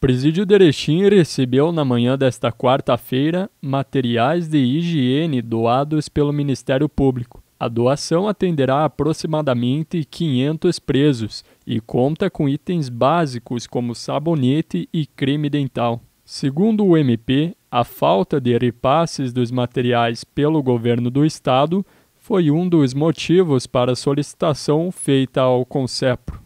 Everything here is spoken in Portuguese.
presídio de Erechim recebeu na manhã desta quarta-feira materiais de higiene doados pelo Ministério Público. A doação atenderá aproximadamente 500 presos e conta com itens básicos como sabonete e creme dental. Segundo o MP, a falta de repasses dos materiais pelo governo do estado foi um dos motivos para a solicitação feita ao Concepro.